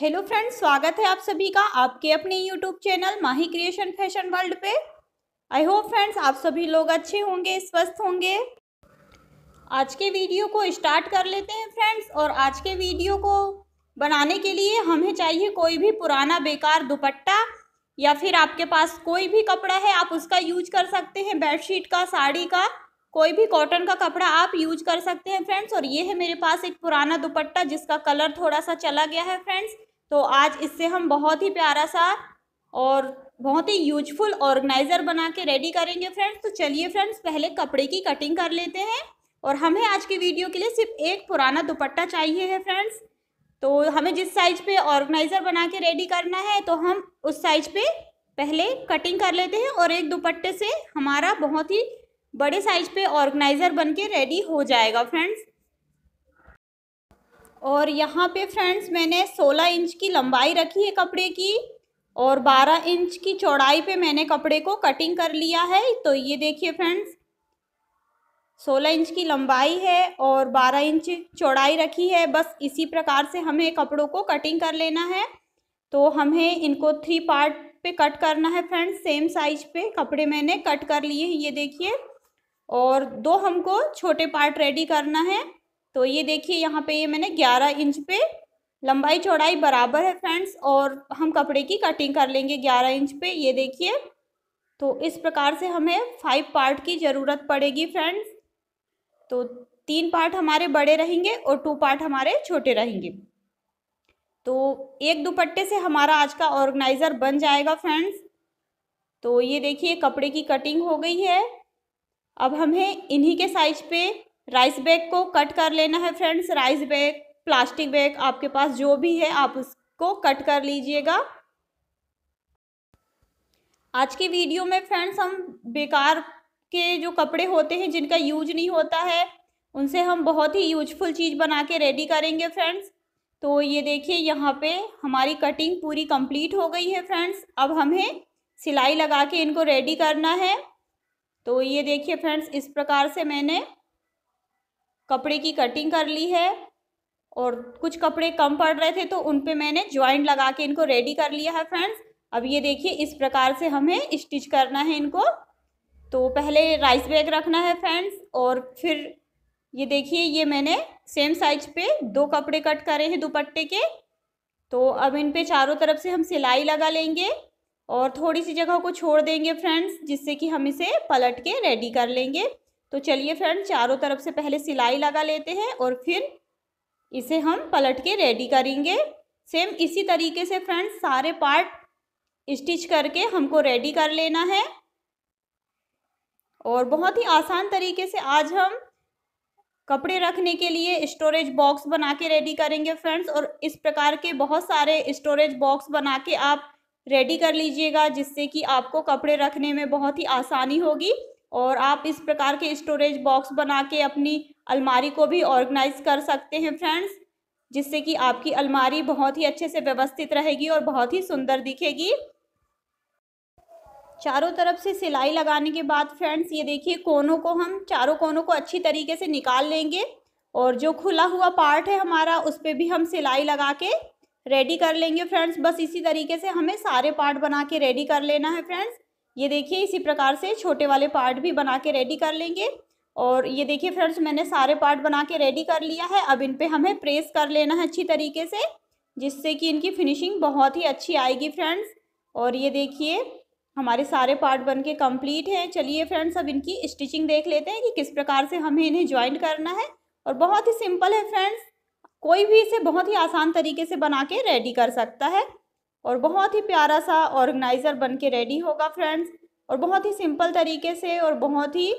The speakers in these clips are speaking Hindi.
हेलो फ्रेंड्स स्वागत है आप सभी का आपके अपने YouTube channel Mahi creation fashion world पे आई होप फ्रेंड्स आप सभी लोग अच्छे होंगे स्वस्थ होंगे आज के वीडियो को स्टार्ट कर लेते हैं फ्रेंड्स और आज के वीडियो को बनाने के लिए हमें चाहिए कोई भी पुराना बेकार दुपट्टा या फिर आपके पास कोई भी कपड़ा है आप उसका यूज कर सकते हैं बेडशीट का साड़ी का कोई भी कॉटन का कपड़ा आप यूज कर सकते हैं फ्रेंड्स और ये है मेरे पास एक पुराना दुपट्टा जिसका कलर थोड़ा सा चला गया है फ्रेंड्स तो आज इससे हम बहुत ही प्यारा सा और बहुत ही यूजफुल ऑर्गेनाइज़र बना के रेडी करेंगे फ्रेंड्स तो चलिए फ्रेंड्स पहले कपड़े की कटिंग कर लेते हैं और हमें आज की वीडियो के लिए सिर्फ एक पुराना दुपट्टा चाहिए है फ्रेंड्स तो हमें जिस साइज पे ऑर्गेनाइज़र बना के रेडी करना है तो हम उस साइज पे पहले कटिंग कर लेते हैं और एक दुपट्टे से हमारा बहुत ही बड़े साइज पे ऑर्गेनाइज़र बन के रेडी हो जाएगा फ्रेंड्स और यहाँ पे फ्रेंड्स मैंने 16 इंच की लंबाई रखी है कपड़े की और 12 इंच की चौड़ाई पे मैंने कपड़े को कटिंग कर लिया है तो ये देखिए फ्रेंड्स 16 इंच की लंबाई है और 12 इंच चौड़ाई रखी है बस इसी प्रकार से हमें कपड़ों को कटिंग कर लेना है तो हमें इनको थ्री पार्ट पे कट करना है फ्रेंड्स सेम साइज पे कपड़े मैंने कट कर लिए ये देखिए और दो हमको छोटे पार्ट रेडी करना है तो ये देखिए यहाँ पे ये मैंने ग्यारह इंच पे लंबाई चौड़ाई बराबर है फ्रेंड्स और हम कपड़े की कटिंग कर लेंगे ग्यारह इंच पे ये देखिए तो इस प्रकार से हमें फाइव पार्ट की ज़रूरत पड़ेगी फ्रेंड्स तो तीन पार्ट हमारे बड़े रहेंगे और टू पार्ट हमारे छोटे रहेंगे तो एक दुपट्टे से हमारा आज का ऑर्गेनाइज़र बन जाएगा फ्रेंड्स तो ये देखिए कपड़े की कटिंग हो गई है अब हमें इन्हीं के साइज पे राइस बैग को कट कर लेना है friends rice bag plastic bag आपके पास जो भी है आप उसको कट कर लीजिएगा आज की वीडियो में फ्रेंड्स हम बेकार के जो कपड़े होते हैं जिनका यूज नहीं होता है उनसे हम बहुत ही यूजफुल चीज़ बना के रेडी करेंगे फ्रेंड्स तो ये देखिए यहाँ पे हमारी कटिंग पूरी कंप्लीट हो गई है फ्रेंड्स अब हमें सिलाई लगा के इनको रेडी करना है तो ये देखिए फ्रेंड्स इस प्रकार से मैंने कपड़े की कटिंग कर ली है और कुछ कपड़े कम पड़ रहे थे तो उन पे मैंने ज्वाइंट लगा के इनको रेडी कर लिया है फ्रेंड्स अब ये देखिए इस प्रकार से हमें स्टिच करना है इनको तो पहले राइस बैग रखना है फ्रेंड्स और फिर ये देखिए ये मैंने सेम साइज पे दो कपड़े कट करे हैं दुपट्टे के तो अब इन पे चारों तरफ से हम सिलाई लगा लेंगे और थोड़ी सी जगह को छोड़ देंगे फ्रेंड्स जिससे कि हम इसे पलट के रेडी कर लेंगे तो चलिए फ्रेंड चारों तरफ से पहले सिलाई लगा लेते हैं और फिर इसे हम पलट के रेडी करेंगे सेम इसी तरीके से फ्रेंड्स सारे पार्ट स्टिच करके हमको रेडी कर लेना है और बहुत ही आसान तरीके से आज हम कपड़े रखने के लिए स्टोरेज बॉक्स बना के रेडी करेंगे फ्रेंड्स और इस प्रकार के बहुत सारे स्टोरेज बॉक्स बना के आप रेडी कर लीजिएगा जिससे कि आपको कपड़े रखने में बहुत ही आसानी होगी और आप इस प्रकार के स्टोरेज बॉक्स बना के अपनी अलमारी को भी ऑर्गेनाइज कर सकते हैं फ्रेंड्स जिससे कि आपकी अलमारी बहुत ही अच्छे से व्यवस्थित रहेगी और बहुत ही सुंदर दिखेगी चारों तरफ से सिलाई लगाने के बाद फ्रेंड्स ये देखिए कोनों को हम चारों कोनों को अच्छी तरीके से निकाल लेंगे और जो खुला हुआ पार्ट है हमारा उस पर भी हम सिलाई लगा के रेडी कर लेंगे फ्रेंड्स बस इसी तरीके से हमें सारे पार्ट बना के रेडी कर लेना है फ्रेंड्स ये देखिए इसी प्रकार से छोटे वाले पार्ट भी बना के रेडी कर लेंगे और ये देखिए फ्रेंड्स मैंने सारे पार्ट बना के रेडी कर लिया है अब इन पर हमें प्रेस कर लेना है अच्छी तरीके से जिससे कि इनकी फिनिशिंग बहुत ही अच्छी आएगी फ्रेंड्स और ये देखिए हमारे सारे पार्ट बन के कम्प्लीट हैं चलिए फ्रेंड्स अब इनकी स्टिचिंग देख लेते हैं कि किस प्रकार से हमें इन्हें ज्वाइन करना है और बहुत ही सिंपल है फ्रेंड्स कोई भी इसे बहुत ही आसान तरीके से बना के रेडी कर सकता है और बहुत ही प्यारा सा ऑर्गेनाइज़र बन के रेडी होगा फ्रेंड्स और बहुत ही सिंपल तरीके से और बहुत ही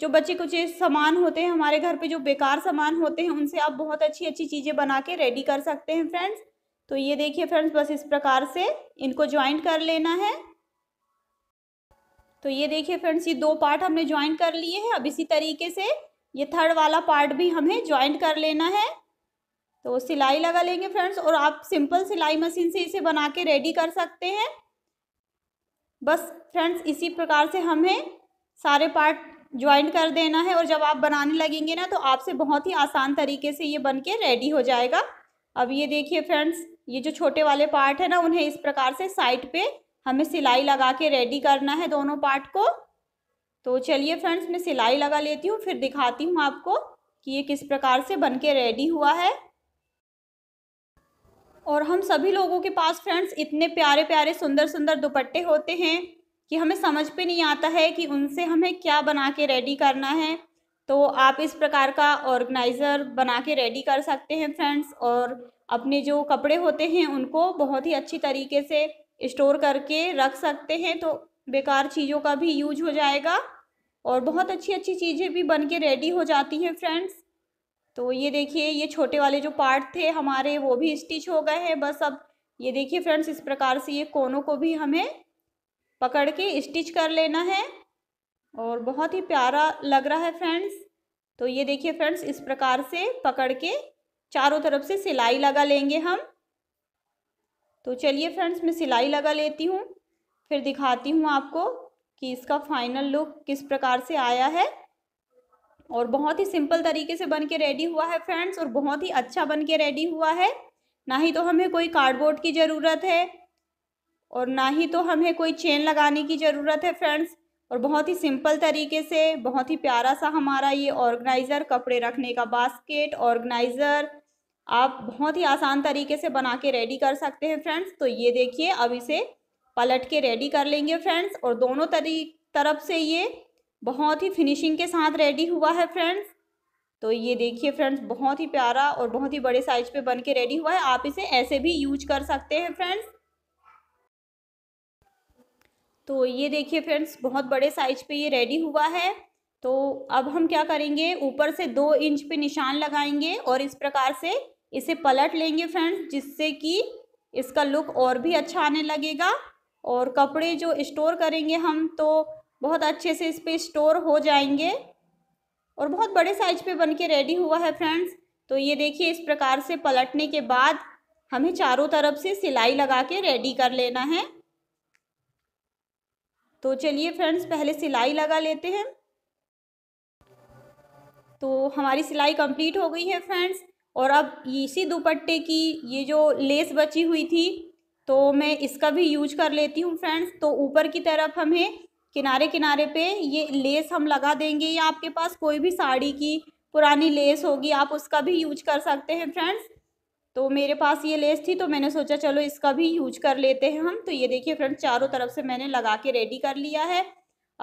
जो बच्चे कुछ सामान होते हैं हमारे घर पे जो बेकार सामान होते हैं उनसे आप बहुत अच्छी अच्छी चीज़ें बना के रेडी कर सकते हैं फ्रेंड्स तो ये देखिए फ्रेंड्स बस इस प्रकार से इनको ज्वाइन कर लेना है तो ये देखिए फ्रेंड्स ये दो पार्ट हमने ज्वाइन कर लिए हैं अब इसी तरीके से ये थर्ड वाला पार्ट भी हमें ज्वाइन कर लेना है तो सिलाई लगा लेंगे फ्रेंड्स और आप सिंपल सिलाई मशीन से इसे बना के रेडी कर सकते हैं बस फ्रेंड्स इसी प्रकार से हमें सारे पार्ट ज्वाइन कर देना है और जब आप बनाने लगेंगे ना तो आपसे बहुत ही आसान तरीके से ये बन के रेडी हो जाएगा अब ये देखिए फ्रेंड्स ये जो छोटे वाले पार्ट है ना उन्हें इस प्रकार से साइड पे हमें सिलाई लगा के रेडी करना है दोनों पार्ट को तो चलिए फ्रेंड्स मैं सिलाई लगा लेती हूँ फिर दिखाती हूँ आपको कि ये किस प्रकार से बन के रेडी हुआ है और हम सभी लोगों के पास फ्रेंड्स इतने प्यारे प्यारे सुंदर सुंदर दुपट्टे होते हैं कि हमें समझ पे नहीं आता है कि उनसे हमें क्या बना के रेडी करना है तो आप इस प्रकार का ऑर्गेनाइज़र बना के रेडी कर सकते हैं फ्रेंड्स और अपने जो कपड़े होते हैं उनको बहुत ही अच्छी तरीके से स्टोर करके रख सकते हैं तो बेकार चीज़ों का भी यूज हो जाएगा और बहुत अच्छी अच्छी चीज़ें भी बन के रेडी हो जाती हैं फ्रेंड्स तो ये देखिए ये छोटे वाले जो पार्ट थे हमारे वो भी स्टिच हो गए हैं बस अब ये देखिए फ्रेंड्स इस प्रकार से ये कोनों को भी हमें पकड़ के स्टिच कर लेना है और बहुत ही प्यारा लग रहा है फ्रेंड्स तो ये देखिए फ्रेंड्स इस प्रकार से पकड़ के चारों तरफ से सिलाई लगा लेंगे हम तो चलिए फ्रेंड्स मैं सिलाई लगा लेती हूँ फिर दिखाती हूँ आपको कि इसका फाइनल लुक किस प्रकार से आया है और बहुत ही सिंपल तरीके से बन के रेडी हुआ है फ्रेंड्स और बहुत ही अच्छा बन के रेडी हुआ है ना ही तो हमें कोई कार्डबोर्ड की ज़रूरत है और ना ही तो हमें कोई चेन लगाने की ज़रूरत है फ्रेंड्स और बहुत ही सिंपल तरीके से बहुत ही प्यारा सा हमारा ये ऑर्गेनाइज़र कपड़े रखने का बास्केट ऑर्गेनाइज़र आप बहुत ही आसान तरीके से बना के रेडी कर सकते हैं फ्रेंड्स तो ये देखिए अब इसे पलट के रेडी कर लेंगे फ्रेंड्स और दोनों तरी तरफ से ये बहुत ही फिनिशिंग के साथ रेडी हुआ है फ्रेंड्स तो ये देखिए फ्रेंड्स बहुत ही प्यारा और बहुत ही बड़े साइज पे बन के रेडी हुआ है आप इसे ऐसे भी यूज कर सकते हैं फ्रेंड्स तो ये देखिए फ्रेंड्स बहुत बड़े साइज पे ये रेडी हुआ है तो अब हम क्या करेंगे ऊपर से दो इंच पे निशान लगाएंगे और इस प्रकार से इसे पलट लेंगे फ्रेंड्स जिससे कि इसका लुक और भी अच्छा आने लगेगा और कपड़े जो स्टोर करेंगे हम तो बहुत अच्छे से इस पर स्टोर हो जाएंगे और बहुत बड़े साइज पे बन के रेडी हुआ है फ्रेंड्स तो ये देखिए इस प्रकार से पलटने के बाद हमें चारों तरफ से सिलाई लगा के रेडी कर लेना है तो चलिए फ्रेंड्स पहले सिलाई लगा लेते हैं तो हमारी सिलाई कंप्लीट हो गई है फ्रेंड्स और अब इसी दुपट्टे की ये जो लेस बची हुई थी तो मैं इसका भी यूज कर लेती हूँ फ्रेंड्स तो ऊपर की तरफ हमें किनारे किनारे पे ये लेस हम लगा देंगे या आपके पास कोई भी साड़ी की पुरानी लेस होगी आप उसका भी यूज कर सकते हैं फ्रेंड्स तो मेरे पास ये लेस थी तो मैंने सोचा चलो इसका भी यूज कर लेते हैं हम तो ये देखिए फ्रेंड्स चारों तरफ से मैंने लगा के रेडी कर लिया है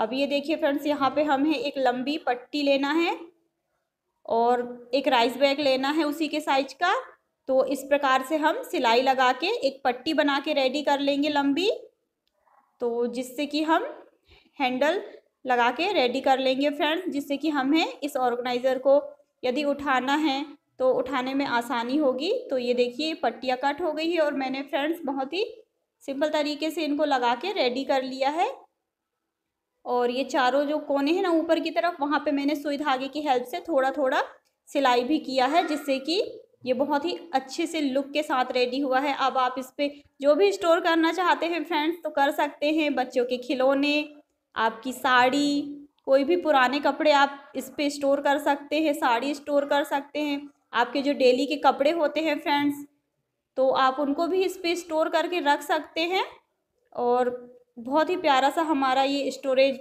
अब ये देखिए फ्रेंड्स यहाँ पे हमें एक लंबी पट्टी लेना है और एक राइस बैग लेना है उसी के साइज का तो इस प्रकार से हम सिलाई लगा के एक पट्टी बना के रेडी कर लेंगे लंबी तो जिससे कि हम हैंडल लगा के रेडी कर लेंगे फ्रेंड्स जिससे कि हमें इस ऑर्गेनाइज़र को यदि उठाना है तो उठाने में आसानी होगी तो ये देखिए पट्टियाँ कट हो गई है और मैंने फ्रेंड्स बहुत ही सिंपल तरीके से इनको लगा के रेडी कर लिया है और ये चारों जो कोने हैं ना ऊपर की तरफ वहाँ पे मैंने सुई धागे की हेल्प से थोड़ा थोड़ा सिलाई भी किया है जिससे कि ये बहुत ही अच्छे से लुक के साथ रेडी हुआ है अब आप इस पर जो भी स्टोर करना चाहते हैं फ्रेंड्स तो कर सकते हैं बच्चों के खिलौने आपकी साड़ी कोई भी पुराने कपड़े आप इस पर स्टोर कर सकते हैं साड़ी स्टोर कर सकते हैं आपके जो डेली के कपड़े होते हैं फ्रेंड्स तो आप उनको भी इस पर स्टोर करके रख सकते हैं और बहुत ही प्यारा सा हमारा ये स्टोरेज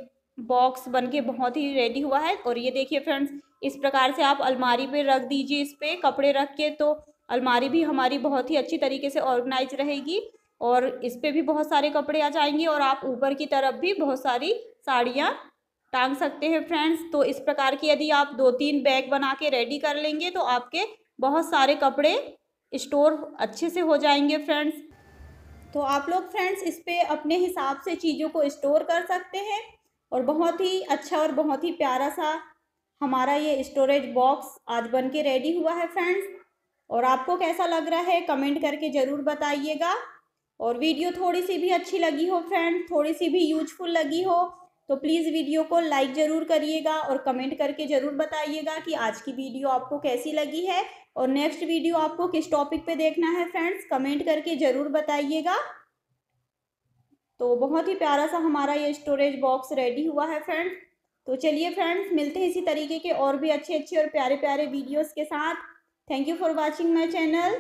बॉक्स बन के बहुत ही रेडी हुआ है और ये देखिए फ्रेंड्स इस प्रकार से आप अलमारी पे रख दीजिए इस पर कपड़े रख के तो अलमारी भी हमारी बहुत ही अच्छी तरीके से ऑर्गेनाइज रहेगी और इस पर भी बहुत सारे कपड़े आ जाएंगे और आप ऊपर की तरफ भी बहुत सारी साड़ियाँ टांग सकते हैं फ्रेंड्स तो इस प्रकार की यदि आप दो तीन बैग बना के रेडी कर लेंगे तो आपके बहुत सारे कपड़े स्टोर अच्छे से हो जाएंगे फ्रेंड्स तो आप लोग फ्रेंड्स इस पर अपने हिसाब से चीज़ों को स्टोर कर सकते हैं और बहुत ही अच्छा और बहुत ही प्यारा सा हमारा ये स्टोरेज बॉक्स आज बन के रेडी हुआ है फ्रेंड्स और आपको कैसा लग रहा है कमेंट करके ज़रूर बताइएगा और वीडियो थोड़ी सी भी अच्छी लगी हो फ्रेंड थोड़ी सी भी यूजफुल लगी हो तो प्लीज़ वीडियो को लाइक ज़रूर करिएगा और कमेंट करके ज़रूर बताइएगा कि आज की वीडियो आपको कैसी लगी है और नेक्स्ट वीडियो आपको किस टॉपिक पे देखना है फ्रेंड्स कमेंट करके ज़रूर बताइएगा तो बहुत ही प्यारा सा हमारा ये स्टोरेज बॉक्स रेडी हुआ है फ्रेंड तो चलिए फ्रेंड्स मिलते हैं इसी तरीके के और भी अच्छे अच्छे और प्यारे प्यारे वीडियोज़ के साथ thank you for watching my channel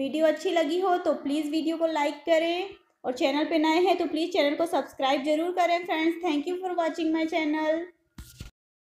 video अच्छी लगी हो तो प्लीज़ वीडियो को लाइक करें और चैनल पे नए हैं तो प्लीज़ चैनल को सब्सक्राइब जरूर करें friends thank you for watching my channel